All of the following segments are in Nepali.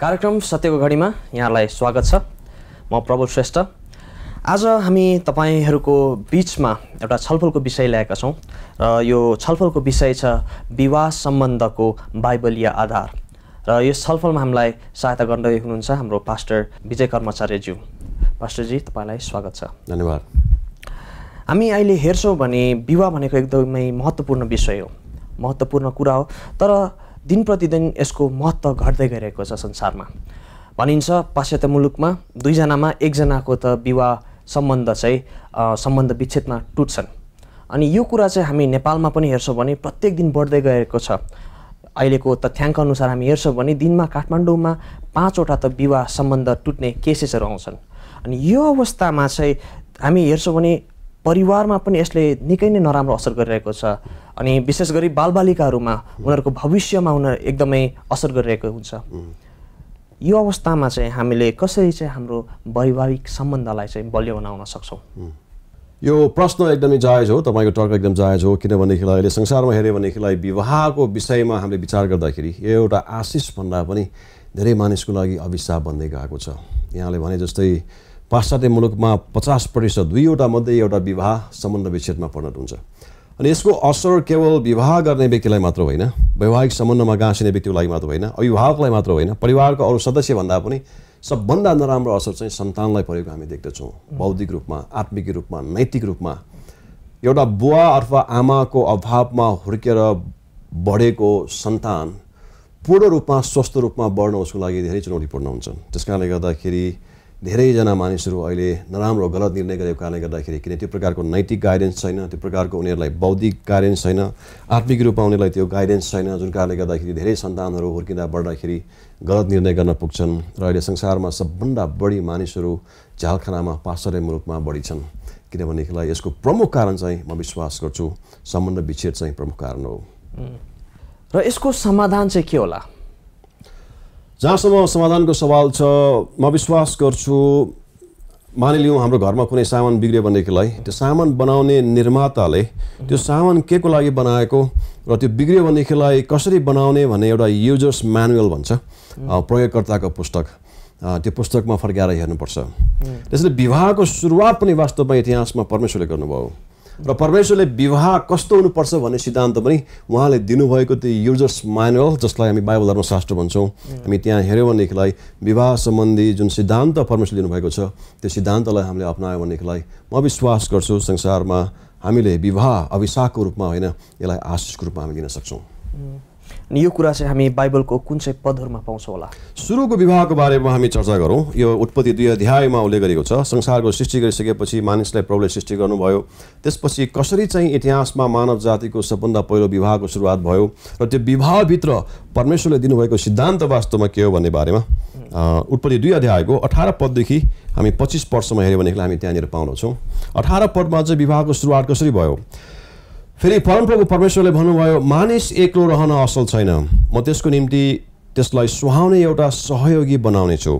कार्यक्रम सत्यको घडीमा यहाँलाई स्वागत छ म प्रबल श्रेष्ठ आज हामी तपाईँहरूको बिचमा एउटा छलफलको विषय ल्याएका छौँ र यो छलफलको विषय छ विवाह सम्बन्धको बाइबलीय आधार र यस छलफलमा हामीलाई सहायता गर्दै हुनुहुन्छ हाम्रो पास्टर विजय कर्मचार्यज्यू पास्टरजी तपाईँलाई स्वागत छ धन्यवाद हामी अहिले हेर्छौँ भने विवाह भनेको एकदमै महत्त्वपूर्ण विषय हो महत्त्वपूर्ण कुरा हो तर दिन प्रतिदिन यसको महत्त्व घट्दै गइरहेको छ संसारमा भनिन्छ पाश्चात्य मुलुकमा दुईजनामा एकजनाको त विवाह सम्बन्ध चाहिँ सम्बन्ध विच्छेदमा टुट्छन् अनि यो कुरा चाहिँ हामी नेपालमा पनि हेर्छौँ भने प्रत्येक दिन बढ्दै गएको छ अहिलेको तथ्याङ्क अनुसार हामी हेर्छौँ भने दिनमा काठमाडौँमा पाँचवटा त विवाह सम्बन्ध टुट्ने केसेसहरू आउँछन् अनि यो अवस्थामा चाहिँ हामी हेर्छौँ भने परिवारमा पनि यसले निकै नै नराम्रो असर गरिरहेको छ अनि विशेष गरी बालबालिकाहरूमा उनीहरूको भविष्यमा उनीहरू एकदमै असर गरिरहेको हुन्छ यो अवस्थामा चाहिँ हामीले कसरी चाहिँ हाम्रो वैवाहिक सम्बन्धलाई चाहिँ बलियो बनाउन सक्छौँ यो प्रश्न एकदमै जायज हो तपाईँको टर्क एकदम जायज हो किनभनेदेखिलाई अहिले संसारमा हेऱ्यो भनेदेखिलाई विवाहको विषयमा हामीले विचार गर्दाखेरि यो एउटा आशिष भन्दा पनि धेरै मानिसको लागि अभिशाप बन्दै गएको छ यहाँले भने जस्तै पाश्चात्य मुलुकमा पचास प्रतिशत दुईवटा मध्ये एउटा विवाह सम्बन्ध विच्छेदमा परिणत हुन्छ अनि यसको असर केवल विवाह गर्ने व्यक्तिलाई मात्र होइन वैवाहिक सम्बन्धमा गाँसिने व्यक्तिको लागि मात्र होइन अभिभावकलाई मात्र होइन परिवारको अरू सदस्यभन्दा पनि सबभन्दा नराम्रो असर चाहिँ सन्तानलाई परेको हामी देख्दछौँ बौद्धिक रूपमा आत्मिक रूपमा नैतिक रूपमा एउटा बुवा अथवा आमाको अभावमा हुर्केर बढेको सन्तान पूर्ण रूपमा स्वस्थ रूपमा बढ्न उसको लागि धेरै चुनौतीपूर्ण हुन्छन् त्यस कारणले गर्दाखेरि धेरैजना मानिसहरू अहिले नराम्रो गलत निर्णय गरेको कारणले गर्दाखेरि किन त्यो प्रकारको नैतिक गाइडेन्स छैन त्यो प्रकारको उनीहरूलाई बौद्धिक गाइडेन्स छैन आत्मिक रूपमा उनीहरूलाई त्यो गाइडेन्स छैन जुन कारणले गर्दाखेरि धेरै सन्तानहरू हुर्किँदा बढ्दाखेरि गलत निर्णय गर्न पुग्छन् र अहिले संसारमा सबभन्दा बढी मानिसहरू झालखानामा पाश्चर्य मुलुकमा बढी छन् किनभनेदेखिलाई यसको प्रमुख कारण चाहिँ म विश्वास गर्छु सम्बन्ध विच्छेद चाहिँ प्रमुख कारण हो र यसको समाधान चाहिँ के होला जहाँसम्म समाधानको सवाल छ म विश्वास गर्छु मानिलिउँ हाम्रो घरमा कुनै सामान बिग्रियो भनेदेखिलाई त्यो सामान बनाउने निर्माताले त्यो सामान के को लागि बनाएको र त्यो बिग्रियो भनेदेखिलाई कसरी बनाउने भन्ने एउटा युजर्स म्यानुअल भन्छ प्रयोगकर्ताको पुस्तक त्यो पुस्तकमा फर्काएर हेर्नुपर्छ त्यसैले विवाहको सुरुवात पनि वास्तवमा इतिहासमा परमेश्वरले गर्नुभयो र परमेश्वरले विवाह कस्तो हुनुपर्छ भन्ने सिद्धान्त पनि उहाँले दिनुभएको त्यो युजर्स म्यानुअल जसलाई हामी बाइबल धर्मशास्त्र भन्छौँ हामी त्यहाँ हेऱ्यौँ भनेदेखिलाई विवाह सम्बन्धी जुन सिद्धान्त परमेश्वरले दिनुभएको छ त्यो सिद्धान्तलाई हामीले अप्नायौँ भनेदेखिलाई म विश्वास गर्छु संसारमा हामीले विवाह अभिशाकको रूपमा होइन यसलाई आशिषको रूपमा हामी लिन सक्छौँ अनि यो कुरा चाहिँ हामी बाइबलको कुन चाहिँ पदहरूमा पाउँछौँ होला सुरुको विवाहको बारेमा हामी चर्चा गरौँ यो उत्पत्ति दुई अध्यायमा उसले गरेको छ संसारको सृष्टि गरिसकेपछि मानिसलाई प्रभुले सृष्टि गर्नुभयो त्यसपछि कसरी चाहिँ इतिहासमा मानव जातिको सबभन्दा पहिलो विवाहको सुरुवात भयो र त्यो विवाहभित्र परमेश्वरले दिनुभएको सिद्धान्त वास्तवमा के हो भन्ने बारेमा उत्पत्ति दुई अध्यायको अठार पददेखि हामी पच्चिस पदसम्म हेऱ्यौँ भनेदेखिलाई हामी त्यहाँनिर पाउँदछौँ अठार पदमा चाहिँ विवाहको सुरुवात कसरी भयो फेरि परमप्रभु परमेश्वरले भन्नुभयो मानिस एक्लो रहन असल छैन म त्यसको निम्ति त्यसलाई सुहाउने एउटा सहयोगी बनाउनेछु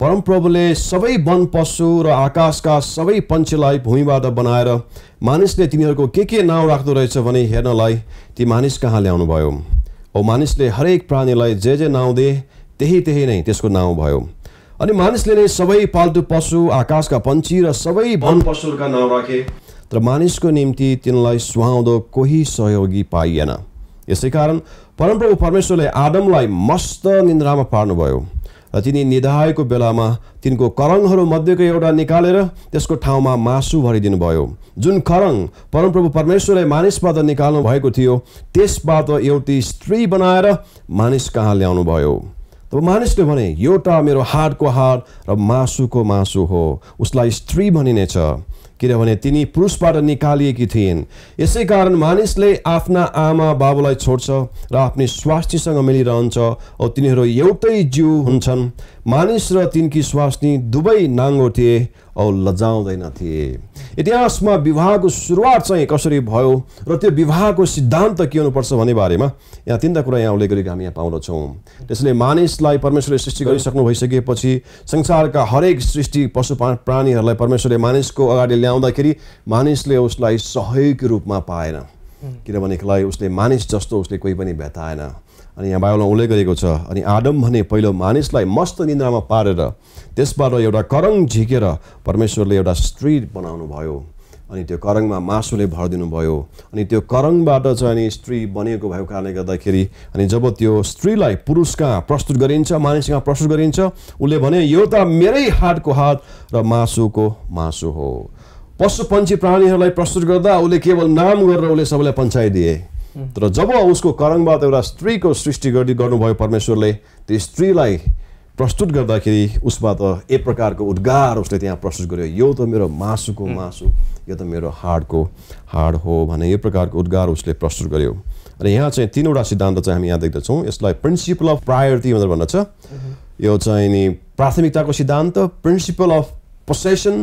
परमप्रभुले सबै वन पशु र आकाशका सबै पन्छीलाई भूमिबाट बनाएर मानिसले तिनीहरूको के के नाउँ राख्दो रहेछ भने हेर्नलाई ती मानिस कहाँ ल्याउनुभयो औ मानिसले हरेक प्राणीलाई जे जे नाउँ दिए त्यही त्यही नै त्यसको नाउँ भयो अनि मानिसले नै सबै पाल्तु पशु आकाशका पन्छी र सबै वन पशुहरूका नाउँ राखे तर मानिसको निम्ति तिनलाई सुहाउँदो कोही सहयोगी पाइएन यसै कारण परमप्रभु परमेश्वरले आदमलाई मस्त निन्द्रामा पार्नुभयो र तिनी निधाएको बेलामा तिनको करङहरू मध्येको एउटा निकालेर त्यसको ठाउँमा मासु भरिदिनुभयो जुन करङ परमप्रभु परमेश्वरले मानिसबाट निकाल्नु भएको थियो त्यसबाट एउटी स्त्री बनाएर मानिस कहाँ ल्याउनुभयो भयो तब मानिसले भने एउटा मेरो हाडको हाड र मासुको मासु हो उसलाई स्त्री भनिनेछ किनभने तिनी पुरुषबाट निकालिएकी थिइन् यसै कारण मानिसले आफ्ना आमा बाबुलाई छोड्छ र आफ्नो स्वास्नीसँग मिलिरहन्छ औ तिनीहरू एउटै जिउ हुन्छन् मानिस र तिनकी स्वास्नी दुवै नाङ्गो थिए औ लजाउँदैन थिए इतिहासमा विवाहको सुरुवात चाहिँ कसरी भयो र त्यो विवाहको सिद्धान्त के हुनुपर्छ भन्ने बारेमा यहाँ तिनवटा कुरा यहाँ उल्लेख गरेको हामी यहाँ पाउँदछौँ त्यसले मानिसलाई परमेश्वरले सृष्टि गरिसक्नु भइसकेपछि संसारका हरेक सृष्टि पशु प्राणीहरूलाई परमेश्वरले मानिसको अगाडि ल्याउँदाखेरि मानिसले उसलाई सहयोगको रूपमा पाएन किनभनेलाई उसले मानिस जस्तो उसले कोही पनि भेटाएन अनि यहाँ बाइबलमा उल्लेख गरेको छ अनि आडम भने पहिलो मानिसलाई मस्त निन्द्रामा पारेर त्यसबाट एउटा करङ झिकेर परमेश्वरले एउटा स्त्री बनाउनु भयो अनि त्यो करङमा मासुले भरिदिनु भयो अनि त्यो करङबाट चाहिँ अनि स्त्री बनिएको भएको कारणले गर्दाखेरि अनि जब त्यो स्त्रीलाई पुरुष कहाँ प्रस्तुत गरिन्छ मानिस कहाँ प्रस्तुत गरिन्छ उसले भने यो त मेरै हातको हात र मासुको मासु हो पशु पन्छी प्राणीहरूलाई प्रस्तुत गर्दा उसले केवल नाम गरेर उसले सबैलाई पन्चाइदिए तर जब उसको करङबाट एउटा स्त्रीको सृष्टि गरि गर्नुभयो परमेश्वरले त्यो स्त्रीलाई प्रस्तुत गर्दाखेरि उसबाट एक प्रकारको उद्गार उसले त्यहाँ प्रस्तुत गर्यो यो त मेरो मासुको मासु यो त मेरो हाडको हाड हो भने यो प्रकारको उद्गार उसले प्रस्तुत गर्यो र यहाँ चाहिँ तिनवटा सिद्धान्त चाहिँ हामी यहाँ देख्दछौँ यसलाई प्रिन्सिपल अफ प्रायोरिटी भनेर छ यो चाहिँ नि प्राथमिकताको सिद्धान्त प्रिन्सिपल अफ पोसेसन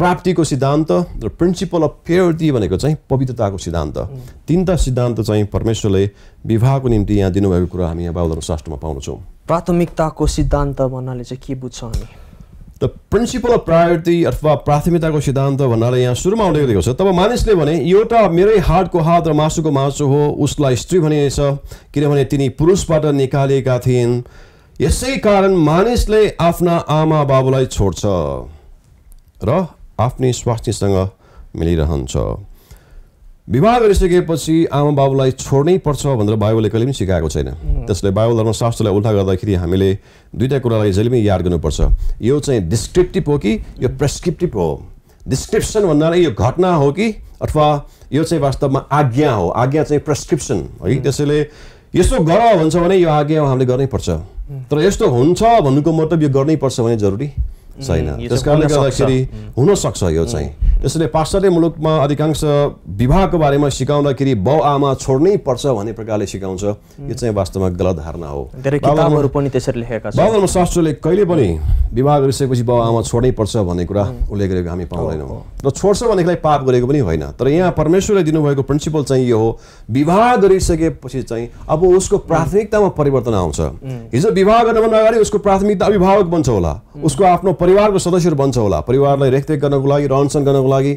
प्राप्तिको सिद्धान्त र प्रिन्सिपल अफ प्योरिटी भनेको चाहिँ पवित्रताको सिद्धान्त तिनवटा सिद्धान्त चाहिँ परमेश्वरले विवाहको निम्ति यहाँ दिनुभएको कुरा हामी यहाँ बाबुधर्म शास्त्रमा पाउँछौँ प्राथमिकताको सिद्धान्त भन्नाले चाहिँ के बुझ्छ हामी द प्रिन्सिपल अफ प्रायोरिटी अथवा प्राथमिकताको सिद्धान्त भन्नाले यहाँ सुरुमा आउँदै गरेको छ तब मानिसले भने एउटा मेरै हार्टको हात र मासुको मासु हो उसलाई स्त्री भनिएछ किनभने तिनी पुरुषबाट निकालेका थिइन् यसै कारण मानिसले आफ्ना आमा बाबुलाई छोड्छ र आफ्नै स्वास्थ्यसँग मिलिरहन्छ विवाह गरिसकेपछि आमा बाबुलाई छोड्नै पर्छ भनेर बाइबलले कहिले पनि सिकाएको छैन त्यसले बाइबल धर्मशास्त्रलाई उल्टा गर्दाखेरि हामीले दुईवटा कुरालाई जहिले पनि याद गर्नुपर्छ यो चाहिँ डिस्क्रिप्टिभ हो कि यो प्रेस्क्रिप्टिभ हो डिस्क्रिप्सन भन्नाले यो घटना हो कि अथवा यो चाहिँ वास्तवमा आज्ञा हो आज्ञा चाहिँ प्रेस्क्रिप्सन है त्यसैले यसो गर भन्छ भने यो आज्ञा हामीले गर्नैपर्छ तर यस्तो हुन्छ भन्नुको मतलब यो गर्नैपर्छ भने जरुरी छैन त्यस कारणले गर्दाखेरि हुनसक्छ यो चाहिँ त्यसैले पाश्चात्य मुलुकमा अधिकांश विवाहको बारेमा सिकाउँदाखेरि बाउ आमा छोड्नै पर्छ भन्ने प्रकारले सिकाउँछ यो चाहिँ वास्तवमा गलत धारणा हो पनि त्यसरी लेखेका शास्त्रले कहिले पनि विवाह गरिसकेपछि बाउ आमा छोड्नै पर्छ भन्ने कुरा उल्लेख गरेको हामी पाउँदैनौँ र छोड्छ भनेकोलाई पाप गरेको पनि होइन तर यहाँ परमेश्वरले दिनुभएको प्रिन्सिपल चाहिँ यो हो विवाह गरिसकेपछि चाहिँ अब उसको प्राथमिकतामा परिवर्तन आउँछ हिजो विवाह गर्नुभन्दा अगाडि उसको प्राथमिकता अभिभावक बन्छ होला उसको आफ्नो परिवारको सदस्यहरू बन्छ होला परिवारलाई रेखदेख गर्नको लागि रहनसहन गर्नको लागि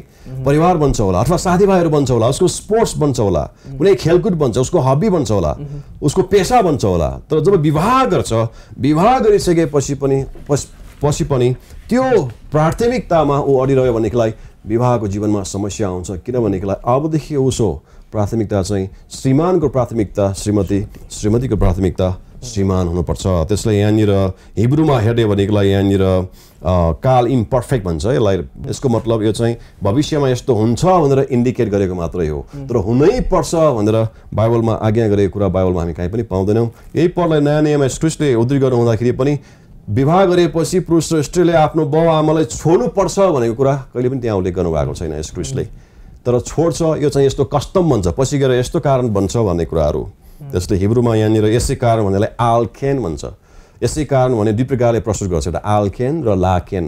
परिवार बन्छ होला अथवा साथीभाइहरू बन्छ होला उसको स्पोर्ट्स बन्छ होला कुनै खेलकुद बन्छ उसको हबी बन्छ होला उसको पेसा बन्छ होला तर जब विवाह गर्छ विवाह गरिसकेपछि पनि पछि पनि त्यो प्राथमिकतामा ऊ अडिरह्यो भनेदेखिलाई विवाहको जीवनमा समस्या आउँछ किनभनेदेखिलाई अबदेखि उसो प्राथमिकता चाहिँ श्रीमानको प्राथमिकता श्रीमती श्रीमतीको प्राथमिकता श्रीमान हुनुपर्छ त्यसले यहाँनिर हिब्रूमा हेर्ने भनेकोलाई यहाँनिर काल इम्पर्फेक्ट भन्छ यसलाई यसको मतलब यो चाहिँ भविष्यमा यस्तो हुन्छ भनेर इन्डिकेट गरेको मात्रै हो तर हुनै पर्छ भनेर बाइबलमा आज्ञा गरेको कुरा बाइबलमा हामी कहीँ पनि पाउँदैनौँ यही पललाई नयाँ नयाँमा स्ट्रिस्टले उद्री गर्नु हुँदाखेरि पनि विवाह गरेपछि पुरुष र स्त्रीले आफ्नो बाउ आमालाई छोड्नुपर्छ भनेको कुरा कहिले पनि त्यहाँ उल्लेख गर्नुभएको छैन यस स्क्रिस्टले तर छोड्छ यो चाहिँ यस्तो कस्टम भन्छ पछि गएर यस्तो कारण बन्छ भन्ने कुराहरू जस्तै हिब्रूमा यहाँनिर यसै कारण भन्नेलाई आल्खेन भन्छ यसै कारण भने दुई प्रकारले प्रस्तुत गर्छ एउटा आल्केन र लाखेन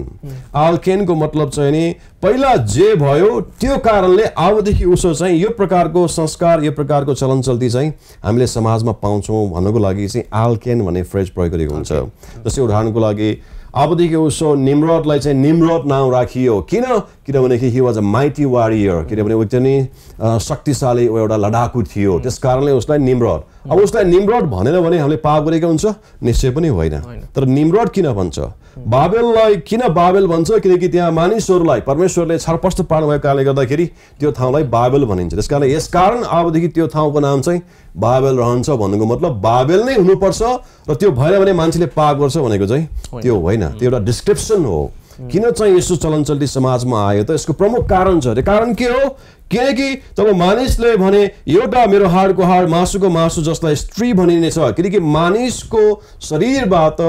आल्खेनको मतलब चाहिँ नि पहिला जे भयो त्यो कारणले अबदेखि उसो चाहिँ यो प्रकारको संस्कार यो प्रकारको चलन चल्ती चाहिँ हामीले समाजमा पाउँछौँ भन्नुको लागि चाहिँ आल्केन भन्ने फ्रेज प्रयोग गरेको हुन्छ जस्तै उदाहरणको लागि अबदेखि उसो निम्रतलाई चाहिँ निम्रत नाम राखियो किन किनभनेदेखि he was a mighty warrior किनभने ऊ चाहिँ नि शक्तिशाली एउटा लडाकु थियो त्यस कारणले उसलाई निम्रड अब उसलाई निम्रड भनेन भने हामीले पाप गरेको हुन्छ निश्चय पनि होइन तर निम्रड किन भन्छ बाबेललाई किन बाबेल भन्छ किनकि त्यहाँ मानिसहरूलाई परमेश्वरले छरपष्ट पार्नु भएको कारणले गर्दाखेरि त्यो ठाउँलाई बाबेल भनिन्छ त्यस कारणले कारण अबदेखि त्यो ठाउँको नाम चाहिँ बाबेल रहन्छ भन्नुको मतलब बाबेल नै हुनुपर्छ र त्यो भएन भने मान्छेले पाप गर्छ भनेको चाहिँ त्यो होइन त्यो एउटा डिस्क्रिप्सन हो किन चाहिँ यस्तो चलनचल्ती समाजमा आयो त यसको प्रमुख कारण छ अरे कारण के हो किनकि तब मानिसले भने एउटा मेरो हाडको हाड मासुको मासु जसलाई स्त्री भनिनेछ किनकि मानिसको शरीरबाट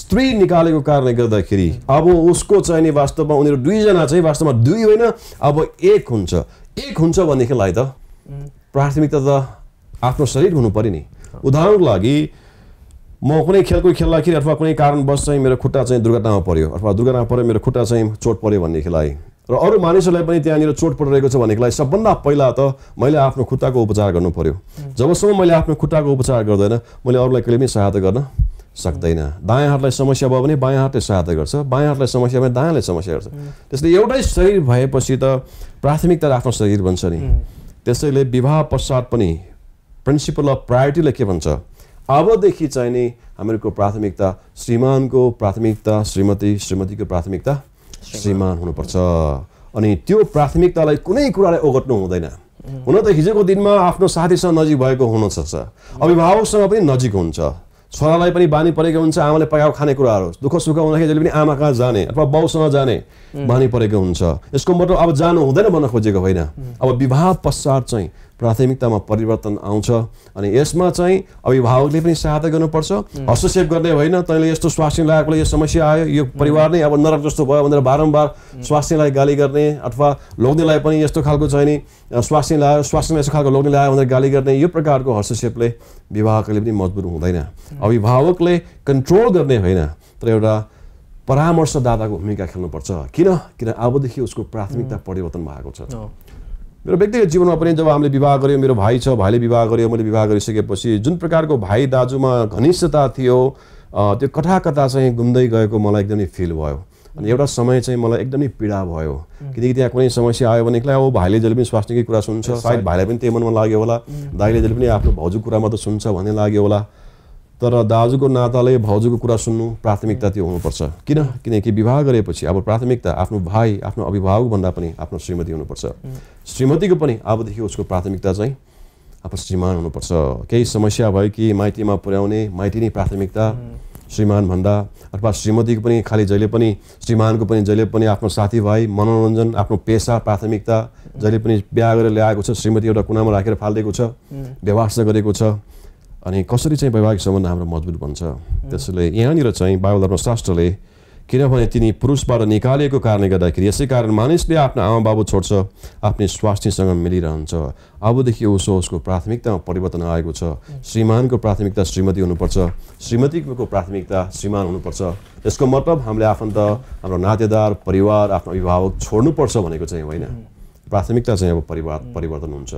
स्त्री निकालेको कारणले गर्दाखेरि अब उसको चाहिँ नि वास्तवमा उनीहरू दुईजना चाहिँ वास्तवमा दुई होइन अब एक हुन्छ एक हुन्छ भनेदेखिलाई त प्राथमिकता त आफ्नो शरीर हुनु पऱ्यो नि उदाहरणको लागि म कुनै खेलकुद खेल्दाखेरि अथवा कुनै कारणवश चाहिँ मेरो खुट्टा चाहिँ दुर्घटनामा पऱ्यो अथवा दुर्घटनामा पऱ्यो मेरो खुट्टा चाहिँ चोट पऱ्यो खेलाइ र अरू मानिसहरूलाई पनि त्यहाँनिर चोट परिरहेको छ भन्ने भन्नेलाई सबभन्दा पहिला त मैले आफ्नो खुट्टाको उपचार गर्नु पऱ्यो जबसम्म मैले आफ्नो खुट्टाको उपचार गर्दैन मैले अरूलाई कहिले पनि सहायता गर्न सक्दैन दायाँ हातलाई समस्या भयो भने बायाँ हातले सहायता गर्छ बायाँ हातलाई समस्या भयो भने दायाँले समस्या गर्छ त्यसले एउटै शरीर भएपछि त प्राथमिकता आफ्नो शरीर भन्छ नि त्यसैले विवाह पश्चात पनि प्रिन्सिपल अफ प्रायोरिटीलाई के भन्छ अबदेखि चाहिँ नि हामीहरूको प्राथमिकता श्रीमानको प्राथमिकता श्रीमती श्रीमतीको प्राथमिकता श्रीमान हुनुपर्छ अनि त्यो प्राथमिकतालाई कुनै कुरालाई ओगट्नु हुँदैन हुन त हिजोको दिनमा आफ्नो साथीसँग नजिक भएको हुनसक्छ अभिभावकसँग पनि नजिक हुन्छ छोरालाई पनि बानी परेको हुन्छ आमाले पकाएको खानेकुराहरू दुःख सुख हुँदाखेरि जहिले पनि आमा कहाँ जाने अथवा बाउसँग जाने बानी परेको हुन्छ यसको मतलब अब जानु हुँदैन भन्न खोजेको होइन अब विवाह पश्चात चाहिँ प्राथमिकतामा परिवर्तन आउँछ अनि यसमा चाहिँ अभिभावकले पनि सहायता गर्नुपर्छ हस्तक्षेप गर्ने होइन तैँले यस्तो स्वास्थ्यलाई यो समस्या आयो यो परिवार नै अब नरक जस्तो भयो भनेर बारम्बार स्वास्थ्यलाई गाली गर्ने अथवा लोग्नेलाई पनि यस्तो खालको चाहिँ नि स्वास्थ्य लगायो स्वास्थ्यमा यस्तो खालको लोग्ने लगायो भनेर गाली गर्ने यो प्रकारको हस्तक्षेपले विवाहकले पनि मजबुर हुँदैन अभिभावकले कन्ट्रोल गर्ने होइन तर एउटा परामर्शदाताको भूमिका खेल्नुपर्छ किन किन अबदेखि उसको प्राथमिकता परिवर्तन भएको छ मेरो व्यक्तिगत जीवनमा पनि जब हामीले विवाह गऱ्यो मेरो भाइ छ भाइले विवाह गऱ्यो मैले विवाह गरिसकेपछि जुन प्रकारको भाइ दाजुमा घनिष्ठता थियो त्यो कथा कथा चाहिँ गुम्दै गएको मलाई एकदमै फिल भयो अनि एउटा समय चाहिँ मलाई एकदमै पीडा भयो किनकि त्यहाँ कुनै समस्या आयो भने अब भाइले जहिले पनि स्वास्थ्यकै कुरा सुन्छ सायद भाइलाई पनि त्यही मनमा लाग्यो होला दाइले जहिले पनि आफ्नो भाउजू कुरामा त सुन्छ भन्ने लाग्यो होला तर दाजुको नाताले भाउजूको कुरा सुन्नु प्राथमिकता त्यो हुनुपर्छ किन किनकि विवाह गरेपछि अब प्राथमिकता आफ्नो भाइ आफ्नो अभिभावक भन्दा पनि आफ्नो श्रीमती हुनुपर्छ श्रीमतीको पनि अबदेखि उसको प्राथमिकता चाहिँ अब श्रीमान हुनुपर्छ केही समस्या भयो कि माइतीमा पुर्याउने माइती नै प्राथमिकता श्रीमानभन्दा अथवा श्रीमतीको पनि खालि जहिले पनि श्रीमानको पनि जहिले पनि आफ्नो साथीभाइ मनोरञ्जन आफ्नो पेसा प्राथमिकता जहिले पनि बिहा गरेर ल्याएको छ श्रीमती एउटा कुनामा राखेर फालिदिएको छ व्यवहार गरेको छ अनि कसरी चाहिँ वैवाहिक सम्बन्ध हाम्रो मजबुत बन्छ त्यसैले यहाँनिर चाहिँ बाइबल शास्त्रले किनभने तिनी पुरुषबाट निकालेको कारणले गर्दाखेरि यसै कारण मानिसले आफ्नो आमा बाबु छोड्छ आफ्नो स्वास्थ्यसँग मिलिरहन्छ अबदेखि उसो उसको प्राथमिकतामा परिवर्तन आएको छ श्रीमानको प्राथमिकता श्रीमती हुनुपर्छ श्रीमतीको प्राथमिकता श्रीमान हुनुपर्छ यसको मतलब हामीले आफन्त हाम्रो नातेदार परिवार आफ्नो अभिभावक छोड्नुपर्छ भनेको चाहिँ होइन प्राथमिकता चाहिँ अब परिवार परिवर्तन हुन्छ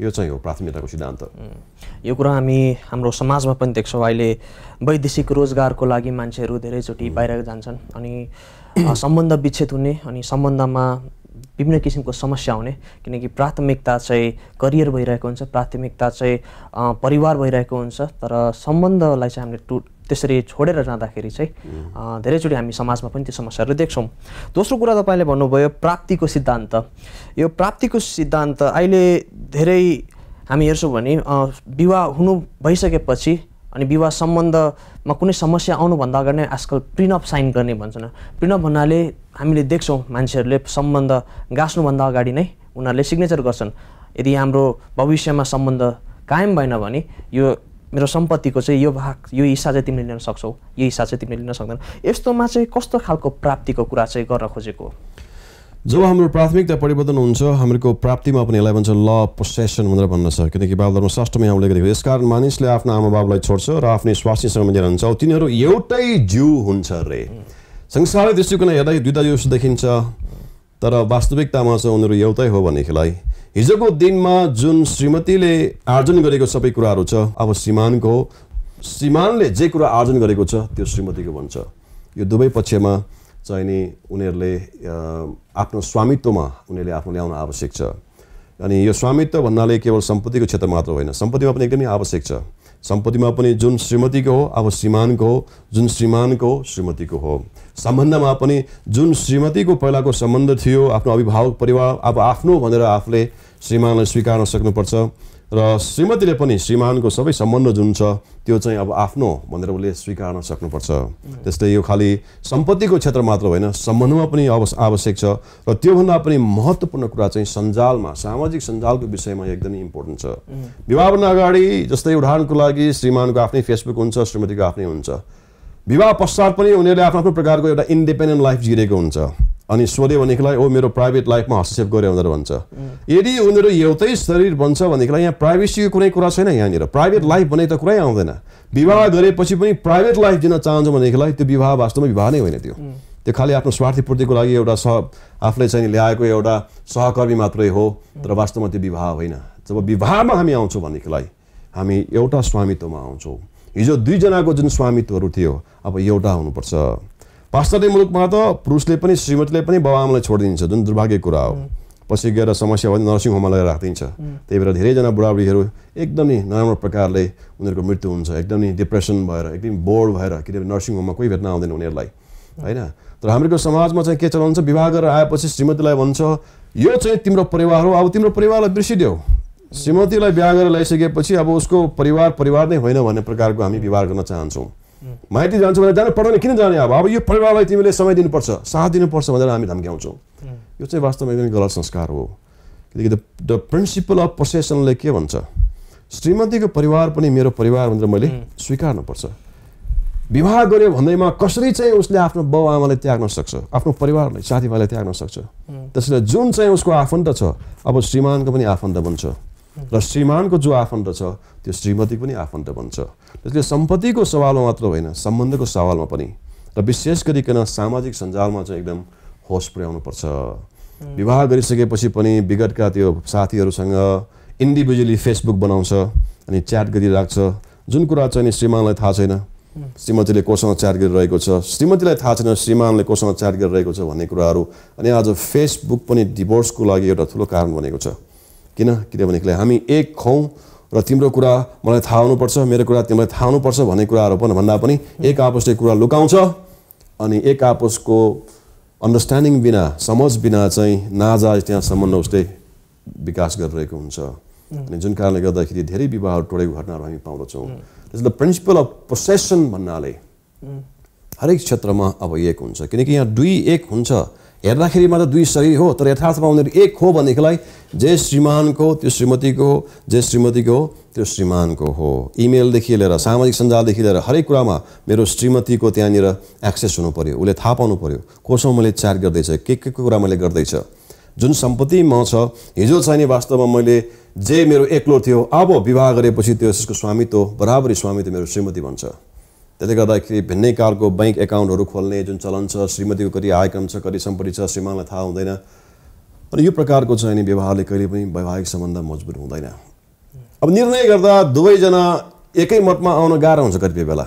यो चाहिँ हो प्राथमिकताको सिद्धान्त यो कुरा हामी हाम्रो समाजमा पनि देख्छौँ अहिले वैदेशिक रोजगारको लागि मान्छेहरू धेरैचोटि बाहिर जान्छन् अनि सम्बन्ध विच्छेद हुने अनि सम्बन्धमा विभिन्न किसिमको समस्या हुने किनकि प्राथमिकता चाहिँ करियर भइरहेको हुन्छ प्राथमिकता चाहिँ परिवार भइरहेको हुन्छ तर सम्बन्धलाई चाहिँ हामीले टु त्यसरी छोडेर जाँदाखेरि चाहिँ धेरैचोटि हामी समाजमा पनि त्यो समस्याहरू देख्छौँ दोस्रो कुरा तपाईँले भन्नुभयो प्राप्तिको सिद्धान्त यो प्राप्तिको सिद्धान्त अहिले धेरै हामी हेर्छौँ भने विवाह हुनु भइसकेपछि अनि विवाह सम्बन्धमा कुनै समस्या आउनुभन्दा अगाडि नै आजकल प्रिनअप साइन गर्ने भन्छन् प्रिनअप भन्नाले हामीले देख्छौँ मान्छेहरूले सम्बन्ध गाँस्नुभन्दा अगाडि नै उनीहरूले सिग्नेचर गर्छन् यदि हाम्रो भविष्यमा सम्बन्ध कायम भएन भने यो मेरो सम्पत्तिको चाहिँ यो भाग यो हिस्सा चाहिँ तिमीले लिन सक्छौ यो हिस्सा चाहिँ तिमीले लिन सक्दैन यस्तोमा चाहिँ कस्तो खालको प्राप्तिको कुरा चाहिँ गर्न खोजेको जब हाम्रो प्राथमिकता परिवर्तन हुन्छ हाम्रो प्राप्तिमा पनि यसलाई भन्छ ल पोसेसन भनेर भन्न छ किनकि बाबुधर्म षष्ठमा यहाँ उल्लेख यस कारण मानिसले आफ्नो आमा बाबुलाई छोड्छ र आफ्नो स्वास्थ्यसँग मिलेर हुन्छ तिनीहरू एउटै जिउ हुन्छ रे संसारै दृष्टिकोण हेर्दा दुईवटा जिउ देखिन्छ तर वास्तविकतामा चाहिँ उनीहरू एउटै हो भनेदेखिलाई हिजोको दिनमा जुन श्रीमतीले आर्जन गरेको सबै कुराहरू छ अब श्रीमानको श्रीमानले जे कुरा आर्जन गरेको छ त्यो श्रीमतीको भन्छ यो दुवै पक्षमा चाहिँ नि उनीहरूले आफ्नो स्वामित्वमा उनीहरूले आफ्नो ल्याउन आवश्यक छ अनि यो स्वामित्व भन्नाले केवल सम्पत्तिको क्षेत्र मात्र होइन सम्पत्तिमा पनि एकदमै आवश्यक छ सम्पत्तिमा पनि जुन श्रीमतीको हो अब श्रीमानको हो जुन श्रीमानको हो श्रीमतीको हो सम्बन्धमा पनि जुन श्रीमतीको पहिलाको सम्बन्ध थियो आफ्नो अभिभावक परिवार अब आफ्नो भनेर आफूले श्रीमानलाई स्वीकार्न सक्नुपर्छ र श्रीमतीले पनि श्रीमानको सबै सम्बन्ध जुन छ त्यो चाहिँ अब आफ्नो भनेर उसले स्वीकार्न सक्नुपर्छ त्यस्तै यो खालि सम्पत्तिको क्षेत्र मात्र होइन सम्बन्धमा पनि अवश्य आवश्यक छ र त्योभन्दा पनि महत्त्वपूर्ण कुरा चाहिँ सञ्जालमा सामाजिक सञ्जालको विषयमा एकदमै इम्पोर्टेन्ट छ विवाहभन्दा अगाडि जस्तै उदाहरणको लागि श्रीमानको आफ्नै फेसबुक हुन्छ श्रीमतीको आफ्नै हुन्छ विवाह पश्चात पनि उनीहरूले आफ्नो आफ्नो प्रकारको एउटा इन्डिपेन्डेन्ट लाइफ जिरेको हुन्छ अनि सोध्यो भनेदेखिलाई ओ मेरो प्राइभेट लाइफमा हस्तक्षेप गऱ्यो भनेर भन्छ यदि उनीहरू एउटै शरीर बन्छ भनेदेखिलाई यहाँ प्राइभेसीको कुनै कुरा छैन यहाँनिर प्राइभेट लाइफ भने त कुरै आउँदैन विवाह गरेपछि पनि प्राइभेट लाइफ दिन चाहन्छौँ भनेदेखिलाई त्यो विवाह वास्तवमा विवाह नै होइन त्यो त्यो खालि आफ्नो स्वार्थी पूर्तिको लागि एउटा सह आफूले चाहिँ ल्याएको एउटा सहकर्मी मात्रै हो तर वास्तवमा त्यो विवाह होइन जब विवाहमा हामी आउँछौँ भनेदेखिलाई हामी एउटा स्वामित्वमा आउँछौँ हिजो दुईजनाको जुन स्वामित्वहरू थियो अब एउटा हुनुपर्छ पाश्चात्य मुलुकमा त पुरुषले पनि श्रीमतीले पनि बाबाआमालाई छोडिदिन्छ जुन दुर्भाग्य कुरा हो पछि गएर समस्या भयो भने नर्सिङ होममा लगेर राखिदिन्छ त्यही भएर धेरैजना बुढाबुढीहरू एकदमै नराम्रो प्रकारले उनीहरूको मृत्यु हुन्छ एकदमै डिप्रेसन भएर एकदम बोर्ड भएर किनभने नर्सिङ होममा कोही भेट्न आउँदैन उनीहरूलाई होइन तर हाम्रो समाजमा चाहिँ के चलाउँछ विवाह गरेर आएपछि श्रीमतीलाई भन्छ यो चाहिँ तिम्रो परिवार हो अब तिम्रो परिवारलाई बिर्सिदेऊ श्रीमतीलाई बिहा गरेर ल्याइसकेपछि अब उसको परिवार परिवार नै होइन भन्ने प्रकारको हामी व्यवहार गर्न चाहन्छौँ माइती जान्छु भने जानु पढाउने किन जाने अब अब यो परिवारलाई तिमीले समय दिनुपर्छ साथ दिनुपर्छ भनेर हामी धम्क्याउँछौँ यो चाहिँ वास्तवमा एकदमै गलत संस्कार हो किनकि द प्रिन्सिपल अफ प्रोसेसनले के भन्छ श्रीमतीको परिवार पनि मेरो परिवार भनेर मैले स्विकार्नुपर्छ विवाह गऱ्यो भन्दैमा कसरी चाहिँ उसले आफ्नो बाउ आमालाई त्याग्न सक्छ आफ्नो परिवारलाई साथीभाइलाई त्याग्न सक्छ त्यसैले जुन चाहिँ उसको आफन्त छ अब श्रीमानको पनि आफन्त बन्छ र श्रीमानको जो आफन्त छ त्यो श्रीमती पनि आफन्त बन्छ त्यसले सम्पत्तिको सवालमा मात्र होइन सम्बन्धको सवालमा पनि र विशेष गरिकन सामाजिक सञ्जालमा चाहिँ एकदम होस पर्छ विवाह गरिसकेपछि पनि विगतका त्यो साथीहरूसँग इन्डिभिजुअली फेसबुक बनाउँछ अनि च्याट गरिराख्छ जुन कुरा चाहिँ श्रीमानलाई थाहा छैन श्रीमतीले कोसँग च्याट गरिरहेको छ श्रीमतीलाई थाहा छैन श्रीमानले कोसँग च्याट गरिरहेको छ भन्ने कुराहरू अनि आज फेसबुक पनि डिभोर्सको लागि एउटा ठुलो कारण बनेको छ किन किनभनेदेखिलाई हामी एक खौँ र तिम्रो कुरा मलाई थाहा हुनुपर्छ मेरो कुरा तिमीलाई थाहा हुनुपर्छ भन्ने कुराहरू पनि भन्दा पनि एक आपसले कुरा लुकाउँछ अनि एक आपसको अन्डरस्ट्यान्डिङ बिना समझ बिना चाहिँ नाजाज त्यहाँ सम्बन्ध उसले विकास गरिरहेको हुन्छ अनि जुन कारणले गर्दाखेरि धेरै विवाहहरू टोडेको घटनाहरू हामी पाउँदछौँ द प्रिन्सिपल अफ प्रोसेसन भन्नाले हरेक क्षेत्रमा अब एक हुन्छ किनकि यहाँ दुई एक हुन्छ हेर्दाखेरि मात्र दुई शरीर हो तर यथार्थमा उनीहरू एक हो भनेदेखिलाई जे श्रीमानको त्यो श्रीमतीको हो जे श्रीमतीको हो त्यो श्रीमानको हो इमेलदेखि लिएर सामाजिक सञ्जालदेखि लिएर हरेक कुरामा मेरो श्रीमतीको त्यहाँनिर एक्सेस हुनु पऱ्यो उसले थाहा पाउनु पऱ्यो कोसँग मैले च्याट गर्दैछ के के कुरा मैले गर्दैछ जुन सम्पत्ति म छ हिजो चाहिने वास्तवमा मैले जे मेरो एक्लो थियो अब विवाह गरेपछि त्यो त्यसको स्वामित्व बराबरी स्वामित्व मेरो श्रीमती भन्छ त्यसले गर्दाखेरि भिन्नै कालको ब्याङ्क एकाउन्टहरू खोल्ने जुन चलन छ श्रीमतीको कति आयक्रम छ कति सम्पत्ति छ श्रीमानलाई थाहा हुँदैन अनि यो प्रकारको चाहिँ नि व्यवहारले कहिले पनि वैवाहिक सम्बन्ध मजबुत हुँदैन अब निर्णय गर्दा दुवैजना एकै मतमा आउन गाह्रो हुन्छ कतिपय बेला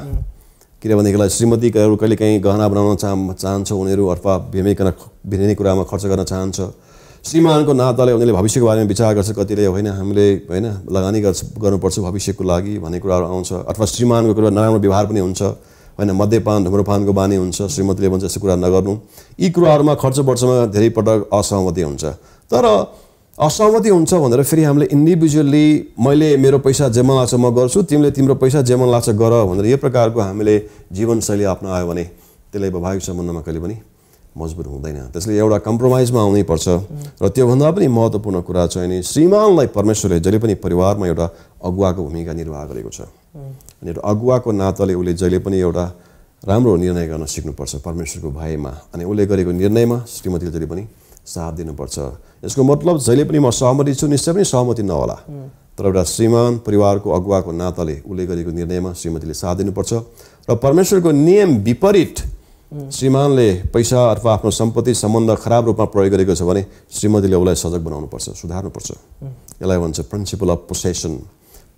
किनभनेदेखिलाई श्रीमतीहरू कहिले काहीँ गहना बनाउन चाह चाहन्छ उनीहरू अथवा भिमेकन भिन्नै कुरामा खर्च गर्न चाहन्छ श्रीमानको नाताले उनीहरूले भविष्यको बारेमा विचार गर्छ कतिले होइन हामीले होइन लगानी गर्छ गर्नुपर्छ भविष्यको लागि भन्ने कुराहरू आउँछ अथवा श्रीमानको कुरा नराम्रो व्यवहार पनि हुन्छ होइन मध्यपान धुम्रपानको बानी हुन्छ श्रीमतीले भन्छ यस्तो कुरा नगर्नु यी कुराहरूमा खर्च वर्षमा धेरै पटक असहमति हुन्छ तर असहमति हुन्छ भनेर फेरि हामीले इन्डिभिजुअल्ली मैले मेरो पैसा जेमा लाग्छ म गर्छु तिमीले तिम्रो पैसा जेमा लाग्छ गर भनेर यो प्रकारको हामीले जीवनशैली अप्नायो भने त्यसले वैवाहिक सम्बन्धमा कहिले पनि मजबुत हुँदैन त्यसले एउटा कम्प्रोमाइजमा आउनै पर्छ र त्योभन्दा पनि महत्त्वपूर्ण कुरा छ नि श्रीमानलाई परमेश्वरले जहिले पनि परिवारमा एउटा अगुवाको भूमिका निर्वाह गरेको छ अनि अगुवाको नाताले उसले जहिले पनि एउटा राम्रो निर्णय गर्न सिक्नुपर्छ परमेश्वरको भएमा अनि उसले गरेको निर्णयमा श्रीमतीले जहिले पनि साथ दिनुपर्छ यसको मतलब जहिले पनि म सहमति छु निश्चय पनि सहमति नहोला तर एउटा श्रीमान परिवारको अगुवाको नाताले उसले गरेको निर्णयमा श्रीमतीले साथ दिनुपर्छ र परमेश्वरको नियम विपरीत श्रीमानले पैसा अथवा आफ्नो सम्पत्ति सम्बन्ध खराब रूपमा प्रयोग गरेको छ भने श्रीमतीले उसलाई सजग बनाउनुपर्छ सुधार्नुपर्छ यसलाई भन्छ प्रिन्सिपल अफ प्रोसेसन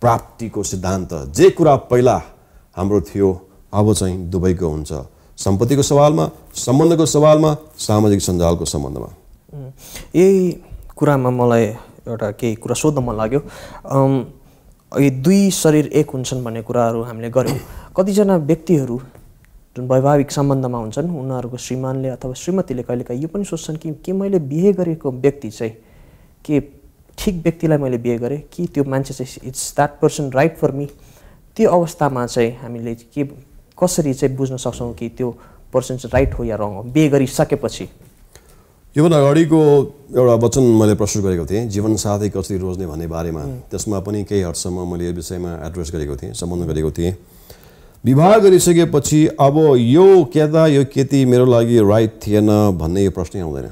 प्राप्तिको सिद्धान्त जे कुरा पहिला हाम्रो थियो अब चाहिँ दुबईको हुन्छ सम्पत्तिको सवालमा सम्बन्धको सवालमा सामाजिक सञ्जालको सम्बन्धमा यही कुरामा मलाई एउटा केही कुरा सोध्न मन लाग्यो दुई शरीर एक हुन्छन् भन्ने कुराहरू हामीले गऱ्यौँ कतिजना व्यक्तिहरू जुन वैवाहिक सम्बन्धमा हुन्छन् उनीहरूको श्रीमानले अथवा श्रीमतीले कहिलेकाहीँ यो पनि सोच्छन् कि के मैले बिहे गरेको व्यक्ति चाहिँ के ठिक व्यक्तिलाई मैले बिहे गरेँ कि त्यो मान्छे चाहिँ it's that person right for me त्यो अवस्थामा चाहिँ हामीले के कसरी चाहिँ बुझ्न सक्छौँ कि त्यो पर्सन चाहिँ राइट हो या रङ हो बिहे गरिसकेपछि योभन्दा अगाडिको एउटा वचन मैले प्रस्तुत गरेको थिएँ जीवन साथी कसरी रोज्ने भन्ने बारेमा त्यसमा पनि केही हदसम्म मैले यो विषयमा एड्रेस गरेको थिएँ सम्बन्ध गरेको थिएँ विवाह गरिसकेपछि अब यो केता यो केटी मेरो लागि राइट थिएन भन्ने यो प्रश्नै आउँदैन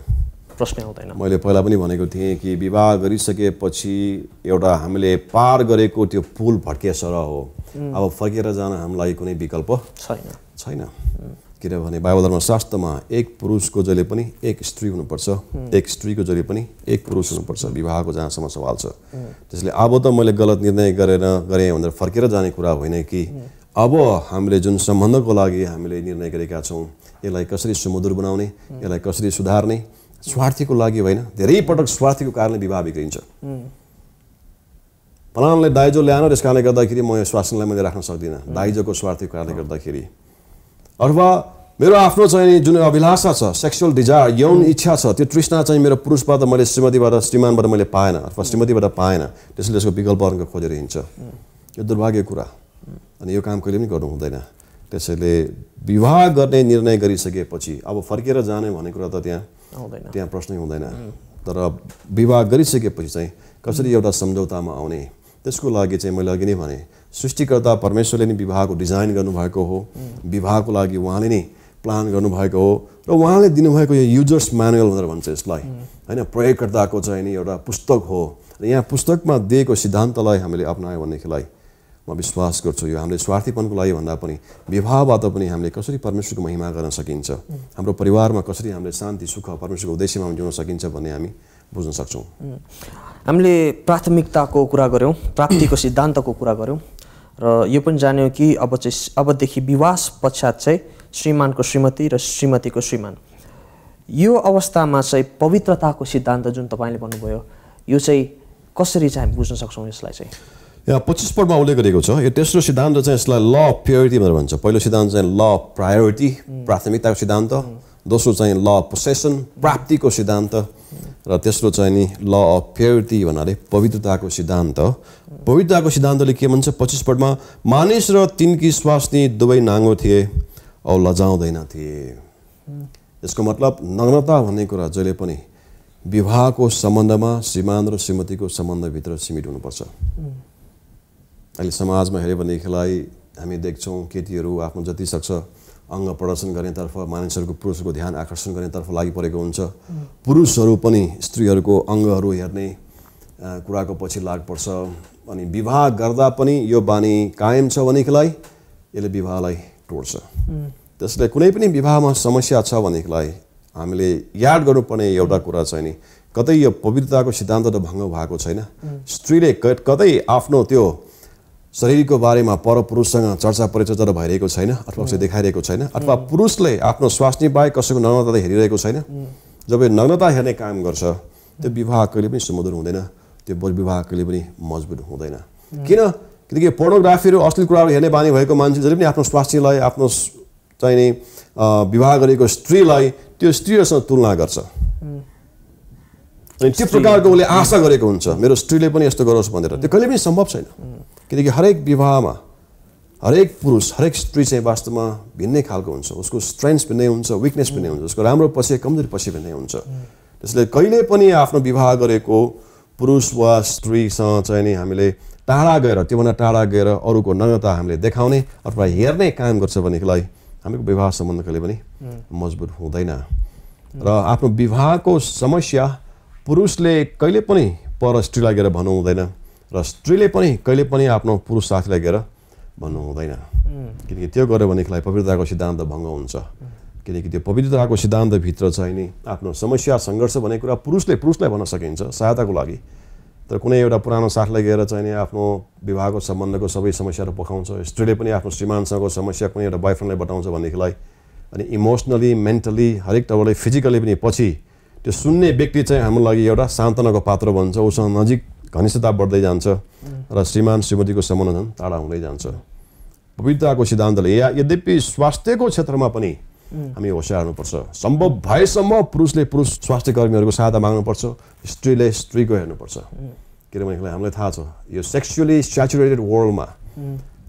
प्रश्नै आउँदैन मैले पहिला पनि भनेको थिएँ कि विवाह गरिसकेपछि एउटा हामीले पार गरेको त्यो पुल भट्किएस सर हो अब फर्केर जान हाम्रो लागि कुनै विकल्प छैन छैन किनभने बाइबल शास्त्रमा एक पुरुषको जहिले पनि एक स्त्री हुनुपर्छ एक स्त्रीको जहिले पनि एक पुरुष हुनुपर्छ विवाहको जहाँसम्म सवाल छ त्यसले अब त मैले गलत निर्णय गरेर गरेँ भनेर फर्केर जाने कुरा होइन कि अब हामीले जुन सम्बन्धको लागि हामीले निर्णय गरेका छौँ यसलाई कसरी सुमधुर बनाउने यसलाई कसरी सुधार्ने स्वार्थीको लागि होइन धेरै पटक स्वार्थीको कारणले विवाह बिग्रिन्छ फलानले दाइजो ल्याएन त्यस कारणले गर्दाखेरि म यो स्वास्नीलाई मैले राख्न सक्दिनँ दाइजोको स्वार्थीको कारणले गर्दाखेरि अथवा मेरो आफ्नो चाहिँ जुन अभिलाषा छ सेक्सुअल डिजायर यौन इच्छा छ त्यो तृष्णा चाहिँ मेरो पुरुषबाट मैले श्रीमतीबाट श्रीमानबाट मैले पाएन अथवा श्रीमतीबाट पाएन त्यसले त्यसको विकल्पहरूको खोजेर हिँड्छ यो दुर्भाग्य कुरा अनि यो काम कहिले पनि गर्नु हुँदैन त्यसैले विवाह गर्ने निर्णय गरिसकेपछि अब फर्केर जाने भन्ने कुरा त त्यहाँ त्यहाँ प्रश्नै हुँदैन तर विवाह गरिसकेपछि चाहिँ कसरी एउटा सम्झौतामा आउने त्यसको लागि चाहिँ मैले अघि नै भने सृष्टिकर्ता परमेश्वरले नै विवाहको डिजाइन गर्नुभएको हो विवाहको लागि उहाँले नै प्लान गर्नुभएको हो र उहाँले दिनुभएको यो युजर्स म्यानुअल भनेर भन्छ यसलाई होइन प्रयोगकर्ताको चाहिँ नि एउटा पुस्तक हो र यहाँ पुस्तकमा दिएको सिद्धान्तलाई हामीले अप्नायो भनेदेखिलाई म विश्वास गर्छु यो हामीले स्वार्थीपनको लागि भन्दा पनि विवाहबाट पनि हामीले कसरी परमेश्वरको महिमा गर्न सकिन्छ हाम्रो परिवारमा कसरी हामीले शान्ति सुख परमेश्वरको उद्देश्यमा जिउन सकिन्छ भन्ने हामी बुझ्न सक्छौँ हामीले प्राथमिकताको कुरा गऱ्यौँ प्राप्तिको सिद्धान्तको कुरा गऱ्यौँ र यो पनि जान्यौँ कि अब चाहिँ अबदेखि विवाह पश्चात चाहिँ श्रीमानको श्रीमती र श्रीमतीको श्रीमान यो अवस्थामा चाहिँ पवित्रताको सिद्धान्त जुन तपाईँले भन्नुभयो यो चाहिँ कसरी चाहिँ हामी बुझ्न सक्छौँ यसलाई चाहिँ पच्चिस पदमा उल्लेख गरेको छ यो तेस्रो सिद्धान्त चाहिँ यसलाई ल अफ प्योरिटी भनेर भन्छ पहिलो सिद्धान्त चाहिँ ल अफ प्रायोरिटी प्राथमिकताको सिद्धान्त दोस्रो चाहिँ ल अफ प्रोसेसन प्राप्तिको सिद्धान्त र तेस्रो चाहिँ नि ल अफ प्योरिटी भन्नाले पवित्रताको सिद्धान्त पवित्रताको सिद्धान्तले के भन्छ पच्चिस पदमा मानिस र तिनकी स्वास्नी दुवै नाङ्गो थिए औ लजाउँदैन थिए यसको मतलब नग्नता भन्ने कुरा जहिले पनि विवाहको सम्बन्धमा श्रीमान र श्रीमतीको सम्बन्धभित्र सीमित हुनुपर्छ अहिले समाजमा हेऱ्यो भनेदेखिलाई हामी देख्छौँ केटीहरू आफ्नो जति सक्छ अङ्ग प्रदर्शन गर्नेतर्फ मानिसहरूको पुरुषको ध्यान आकर्षण गर्नेतर्फ लागिपरेको हुन्छ पुरुषहरू पनि स्त्रीहरूको अङ्गहरू हेर्ने कुराको पछि लाग्नुपर्छ अनि विवाह गर्दा पनि यो बानी कायम छ भनेदेखिलाई यसले विवाहलाई टोड्छ त्यसले कुनै पनि विवाहमा समस्या छ भनेदेखिलाई हामीले याद गर्नुपर्ने एउटा कुरा छ नि कतै यो पवित्रताको सिद्धान्त त भङ्ग भएको छैन स्त्रीले कतै आफ्नो त्यो शरीरको बारेमा परपुरुषसँग चर्चा परिचर्चा भइरहेको छैन अथवा उसले देखाइरहेको छैन अथवा पुरुषले आफ्नो स्वास्नी बाहेक कसैको नग्नता हेरिरहेको छैन जब नग्नता हेर्ने काम गर्छ त्यो विवाह कहिले पनि सुमधुर हुँदैन त्यो विवाह कहिले पनि मजबुत हुँदैन किन किनकि पोर्नोग्राफीहरू अश्लील कुराहरू हेर्ने बानी भएको मान्छे जहिले पनि आफ्नो स्वास्नीलाई आफ्नो चाहिने विवाह गरेको स्त्रीलाई त्यो स्त्रीहरूसँग तुलना गर्छ अनि त्यो प्रकारको उसले आशा गरेको हुन्छ मेरो स्त्रीले पनि यस्तो गरोस् भनेर त्यो कहिले पनि सम्भव छैन किनकि हरेक विवाहमा हरेक पुरुष हरेक स्त्री चाहिँ वास्तवमा भिन्नै खालको हुन्छ उसको स्ट्रेन्थ भिन्नै हुन्छ विकनेस पनि हुन्छ उसको राम्रो पछि कमजोरी पछि भिन्नै हुन्छ त्यसले कहिले पनि आफ्नो विवाह गरेको पुरुष वा स्त्रीसँग चाहिँ नि हामीले टाढा गएर त्योभन्दा टाढा गएर अरूको नग्नता हामीले देखाउने अथवा हेर्ने काम गर्छ भनेदेखिलाई हामीको विवाह सम्बन्ध कहिले पनि मजबुत हुँदैन र आफ्नो विवाहको समस्या पुरुषले कहिले पनि पर स्त्रीलाई गएर भन्नु हुँदैन र स्त्रीले पनि कहिले पनि आफ्नो पुरुष साथीलाई गएर भन्नु हुँदैन किनकि त्यो गर्यो भनेदेखिलाई पवित्रताको सिद्धान्त भङ्ग हुन्छ किनकि त्यो पवित्रताको सिद्धान्तभित्र चाहिँ नि आफ्नो समस्या सङ्घर्ष भन्ने कुरा पुरुषले पुरुषलाई भन्न सकिन्छ सहायताको लागि तर कुनै एउटा पुरानो साथलाई गएर चाहिँ नि आफ्नो विवाहको सम्बन्धको सबै समस्याहरू पखाउँछ स्त्रीले पनि आफ्नो श्रीमानसँगको समस्या कुनै एउटा बोयफ्रेन्डलाई बताउँछ भनेदेखिलाई अनि इमोसनली मेन्टली हरेक तपाईँलाई फिजिकली पनि पछि त्यो सुन्ने व्यक्ति चाहिँ हाम्रो लागि एउटा सान्त्वनाको पात्र भन्छ उसँग नजिक घनिष्ठता बढ्दै जान्छ र श्रीमान श्रीमतीको सम्बन्ध टाढा हुँदै जान्छ पवित्रताको सिद्धान्तले या यद्यपि स्वास्थ्यको क्षेत्रमा पनि हामी होसियार हुनुपर्छ सम्भव भएसम्म पुरुषले पुरुष स्वास्थ्य कर्मीहरूको सहायता माग्नुपर्छ स्त्रीले स्त्रीको हेर्नुपर्छ किनभने हामीलाई थाहा छ यो सेक्सुअली सेचुरेटेड वर्ल्डमा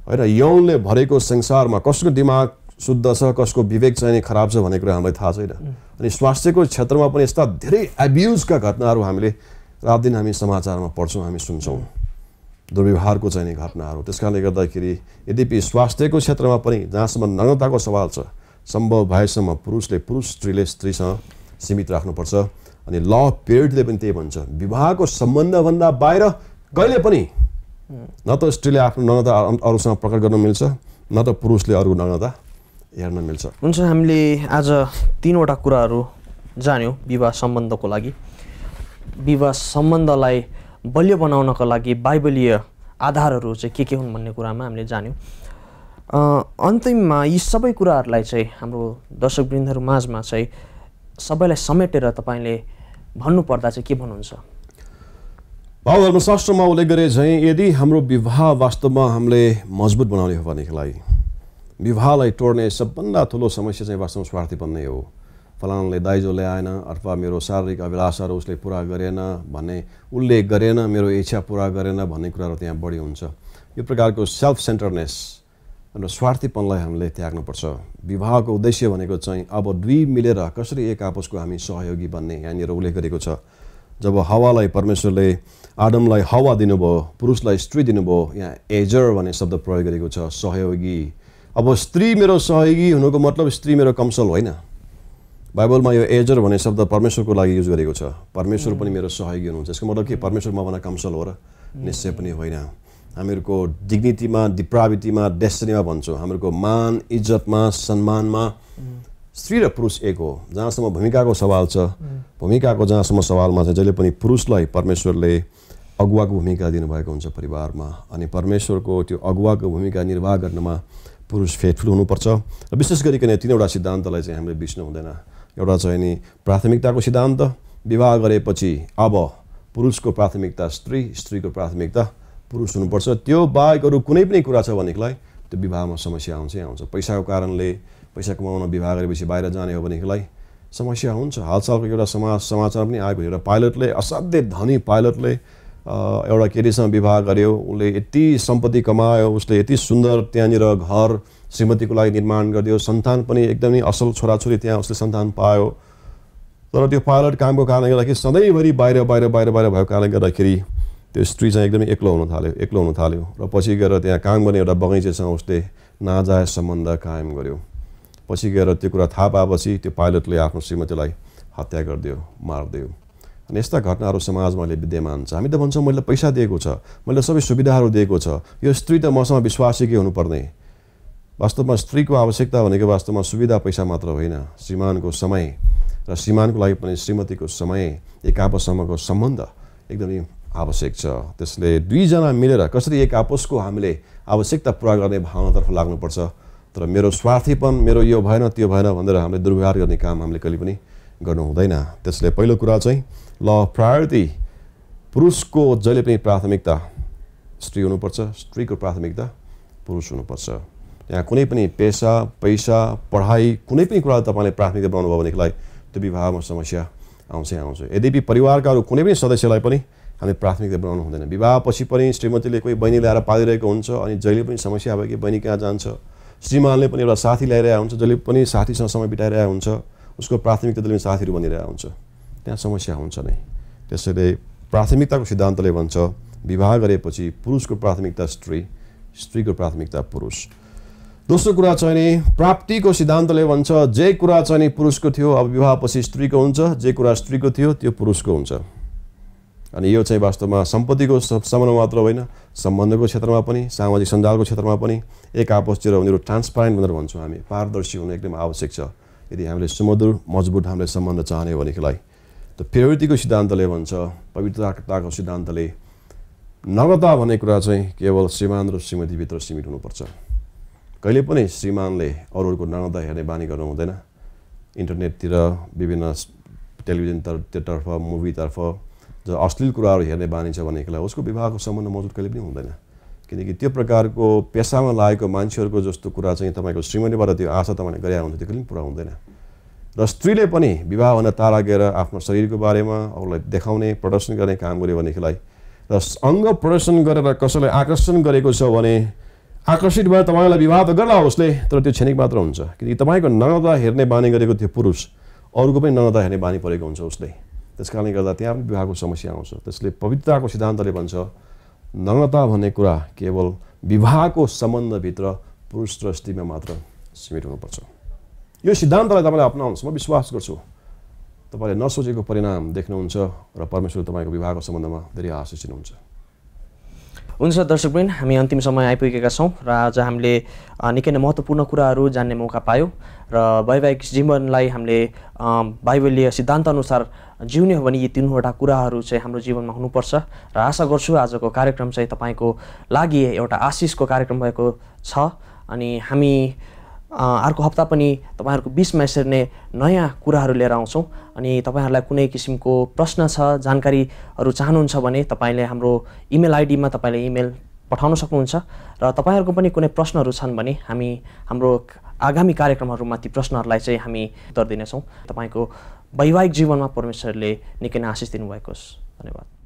होइन यौनले भरेको संसारमा कसको दिमाग शुद्ध छ कसको विवेक चाहिँ खराब छ भन्ने कुरा हामीलाई थाहा छैन अनि स्वास्थ्यको क्षेत्रमा पनि यस्ता धेरै एब्युजका घटनाहरू हामीले रात दिन हामी समाचारमा पढ्छौँ हामी सुन्छौँ दुर्व्यवहारको चाहिने घटनाहरू त्यस कारणले गर्दाखेरि यद्यपि स्वास्थ्यको क्षेत्रमा पनि जहाँसम्म नग्नताको सवाल छ सम्भव भएसम्म पुरुषले पुरुष स्त्रीले स्त्रीसँग सीमित राख्नुपर्छ अनि ल पिरियडले पनि त्यही भन्छ विवाहको सम्बन्धभन्दा बाहिर कहिले पनि न त स्त्रीले आफ्नो नग्नता अरूसँग प्रकट गर्न मिल्छ न त पुरुषले अरू नग्नता हेर्न मिल्छ हुन्छ हामीले आज तिनवटा कुराहरू जान्यौँ विवाह सम्बन्धको लागि विवाह सम्बन्धलाई बलियो बनाउनको लागि बाइबलीय आधारहरू चाहिँ के के हुन् भन्ने कुरामा हामीले जान्यौँ अन्तिममा यी सबै कुराहरूलाई चाहिँ हाम्रो दर्शकवृन्दहरू माझमा चाहिँ सबैलाई समेटेर तपाईँले भन्नुपर्दा चाहिँ के भन्नुहुन्छ भाव शास्त्रमा उल्लेख गरे झैँ यदि हाम्रो विवाह वास्तवमा हामीले मजबुत बनाउने हो भनेदेखिलाई विवाहलाई तोड्ने सबभन्दा ठुलो समस्या चाहिँ वास्तवमा स्वार्थी बन्ने हो फलानले दाइजो ल्याएन अथवा मेरो शारीरिक अभिलाषाहरू उसले पुरा गरेन भन्ने उल्लेख गरेन मेरो इच्छा पुरा गरेन भन्ने कुराहरू त्यहाँ बढी हुन्छ यो प्रकारको सेल्फ सेन्टरनेस र स्वार्थीपनलाई हामीले त्याग्नुपर्छ विवाहको उद्देश्य भनेको चाहिँ अब दुई मिलेर कसरी एक आपसको हामी सहयोगी बन्ने यहाँनिर उल्लेख गरेको छ जब हावालाई परमेश्वरले आडमलाई हावा दिनुभयो पुरुषलाई स्त्री दिनुभयो यहाँ एजर भन्ने शब्द प्रयोग गरेको छ सहयोगी अब स्त्री मेरो सहयोगी हुनुको मतलब स्त्री मेरो कमसल होइन बाइबलमा यो एजर भन्ने शब्द परमेश्वरको लागि युज गरेको छ परमेश्वर पनि hmm. मेरो सहयोगी हुनुहुन्छ यसको मतलब के परमेश्वर मभन्दा कमसल हो र hmm. निश्चय पनि होइन हामीहरूको डिग्निटीमा डिप्राविटीमा डेस्टिनीमा भन्छौँ हाम्रो मान इज्जतमा सम्मानमा hmm. स्त्री र पुरुष एक हो जहाँसम्म भूमिकाको सवाल छ भूमिकाको जहाँसम्म सवालमा छ जहिले पनि पुरुषलाई परमेश्वरले अगुवाको भूमिका दिनुभएको हुन्छ परिवारमा अनि परमेश्वरको त्यो अगुवाको भूमिका निर्वाह गर्नमा पुरुष फेटफुल हुनुपर्छ र विशेष गरिकन तिनवटा सिद्धान्तलाई चाहिँ हामीले बिर्स्नु हुँदैन एउटा चाहिँ नि प्राथमिकताको सिद्धान्त विवाह गरेपछि अब पुरुषको प्राथमिकता स्त्री स्त्रीको प्राथमिकता पुरुष हुनुपर्छ त्यो बाहेक अरू कुनै पनि कुरा छ भनेदेखिलाई त्यो विवाहमा समस्या आउँछै आउँछ पैसाको कारणले पैसा कमाउन विवाह गरेपछि बाहिर जाने हो भनेदेखिलाई समस्या हुन्छ हालसालको एउटा समाज समाचार पनि आएको एउटा पाइलटले असाध्यै धनी पाइलटले एउटा केटीसँग विवाह गर्यो उसले यति सम्पत्ति कमायो उसले यति सुन्दर त्यहाँनिर घर श्रीमतीको लागि निर्माण गरिदियो सन्तान पनि एकदमै असल छोराछोरी त्यहाँ उसले सन्तान पायो तर त्यो पायलट कामको कारणले गर्दाखेरि सधैँभरि बाहिर बाहिर बाहिर बाहिर भएको कारणले गर्दाखेरि त्यो स्त्री चाहिँ एकदमै एक्लो हुन थाल्यो एक्लो हुन थाल्यो र पछि गएर त्यहाँ काम गर्ने एउटा बगैँचेसँग उसले नाजायज सम्बन्ध कायम गर्यो पछि गएर त्यो कुरा थाहा पाएपछि त्यो पाइलटले आफ्नो श्रीमतीलाई हत्या गरिदियो मारिदियो अनि यस्ता घटनाहरू समाजमा अहिले विद्यमान छ हामी त भन्छौँ मैले पैसा दिएको छ मैले सबै सुविधाहरू दिएको छ यो स्त्री त मसँग विश्वासीकै हुनुपर्ने वास्तवमा स्त्रीको आवश्यकता भनेको वास्तवमा सुविधा पैसा मात्र होइन श्रीमानको समय र श्रीमानको लागि पनि श्रीमतीको समय एक आपसम्मको सम्बन्ध एकदमै आवश्यक छ त्यसले दुईजना मिलेर कसरी एक आपसको हामीले आवश्यकता पुरा गर्ने भावनातर्फ लाग्नुपर्छ तर मेरो स्वार्थीपन मेरो यो भएन त्यो भएन भनेर हामीले दुर्व्यवहार गर्ने काम हामीले कहिले पनि गर्नु हुँदैन त्यसले पहिलो कुरा चाहिँ ल प्रायोरिटी पुरुषको जहिले पनि प्राथमिकता स्त्री हुनुपर्छ स्त्रीको प्राथमिकता पुरुष हुनुपर्छ त्यहाँ कुनै पनि पेसा पैसा पढाइ कुनै पनि कुरा तपाईँले प्राथमिकता बनाउनु भयो भनेदेखिलाई त्यो विवाहमा समस्या आउँछ आउँछ यद्यपि परिवारका अरू कुनै पनि सदस्यलाई पनि हामी प्राथमिकता बनाउनु हुँदैन विवाहपछि पनि श्रीमतीले कोही बहिनी ल्याएर पालिरहेको हुन्छ अनि जहिले पनि समस्या भयो कि बहिनी कहाँ जान्छ श्रीमानले पनि एउटा साथी ल्याइरहेको हुन्छ जहिले पनि साथीसँग समय बिताइरहेको हुन्छ उसको प्राथमिकता जहिले पनि साथीहरू बनिरहेको हुन्छ त्यहाँ समस्या हुन्छ नै त्यसैले प्राथमिकताको सिद्धान्तले भन्छ विवाह गरेपछि पुरुषको प्राथमिकता स्त्री स्त्रीको प्राथमिकता पुरुष दोस्रो कुरा चाहिँ नि प्राप्तिको सिद्धान्तले भन्छ जे कुरा चाहिँ नि पुरुषको थियो अब विवाहपछि स्त्रीको हुन्छ जे कुरा स्त्रीको थियो त्यो पुरुषको हुन्छ अनि यो चाहिँ वास्तवमा सम्पत्तिको सम्बन्ध मात्र होइन सम्बन्धको क्षेत्रमा पनि सामाजिक सञ्जालको क्षेत्रमा पनि एक आपसतिर उनीहरू ट्रान्सपारेन्ट भनेर भन्छौँ हामी पारदर्शी हुनु एकदम आवश्यक छ यदि हामीले सुमधुर मजबुत हामीले सम्बन्ध चाहने भनेदेखिलाई त प्योरिटीको सिद्धान्तले भन्छ पवित्रताको सिद्धान्तले नगता भन्ने कुरा चाहिँ केवल श्रीमान र श्रीमतीभित्र सीमित हुनुपर्छ कहिले पनि श्रीमानले अरूहरूको नराउँदा हेर्ने बानी गर्नु हुँदैन इन्टरनेटतिर विभिन्न टेलिभिजन तर्फ मुभीतर्फ जो अश्लील कुराहरू हेर्ने बानी छ भनेदेखिलाई उसको विवाहको सम्बन्ध मजबुत कहिले पनि हुँदैन किनकि त्यो प्रकारको पेसामा लागेको मान्छेहरूको जस्तो कुरा चाहिँ तपाईँको श्रीमतीबाट त्यो आशा तपाईँले गरे हुन्छ त्यो कहिले पनि पुरा हुँदैन र स्त्रीले पनि विवाहभन्दा तारा गएर आफ्नो शरीरको बारेमा अरूलाई देखाउने प्रदर्शन गर्ने काम गऱ्यो भनेदेखिलाई र अङ्ग प्रदर्शन गरेर कसैलाई आकर्षण गरेको छ भने आकर्षित भएर तपाईँलाई विवाह त गर्ला उसले तर त्यो क्षणिक मात्र हुन्छ किनकि तपाईँको नगदा हेर्ने बानी गरेको त्यो पुरुष अरूको पनि नगदा हेर्ने बानी परेको हुन्छ उसले त्यस कारणले गर्दा त्यहाँ पनि विवाहको समस्या आउँछ त्यसले पवित्रताको सिद्धान्तले भन्छ नग्नता भन्ने कुरा केवल विवाहको सम्बन्धभित्र पुरुष र स्त्रीमा मात्र सीमित हुनुपर्छ यो सिद्धान्तलाई तपाईँले अप्नाउनुहोस् म विश्वास गर्छु तपाईँले नसोचेको परिणाम देख्नुहुन्छ र परमेश्वर तपाईँको विवाहको सम्बन्धमा धेरै आशिष दिनुहुन्छ हुन्छ दर्शकबिन हामी अन्तिम समय आइपुगेका छौँ र आज हामीले निकै नै महत्त्वपूर्ण कुराहरू जान्ने मौका पायौँ र वैवाहिक जीवनलाई हामीले बाइबलीय अनुसार जिउने हो भने यी तिनवटा कुराहरू चाहिँ हाम्रो जीवनमा हुनुपर्छ र आशा गर्छु आजको कार्यक्रम चाहिँ तपाईँको लागि एउटा आशिषको कार्यक्रम भएको छ अनि हामी अर्को हप्ता पनि तपाईँहरूको बिचमा नै नयाँ कुराहरू लिएर आउँछौँ अनि तपाईँहरूलाई कुनै किसिमको प्रश्न छ जानकारीहरू चाहनुहुन्छ भने तपाईँले हाम्रो इमेल आइडीमा तपाईँले इमेल पठाउन सक्नुहुन्छ र तपाईँहरूको पनि कुनै प्रश्नहरू छन् भने हामी हाम्रो आगामी कार्यक्रमहरूमा ती प्रश्नहरूलाई चाहिँ हामी उत्तर दिनेछौँ तपाईँको वैवाहिक जीवनमा परमेश्वरले निकै नै आशिष दिनुभएको होस् धन्यवाद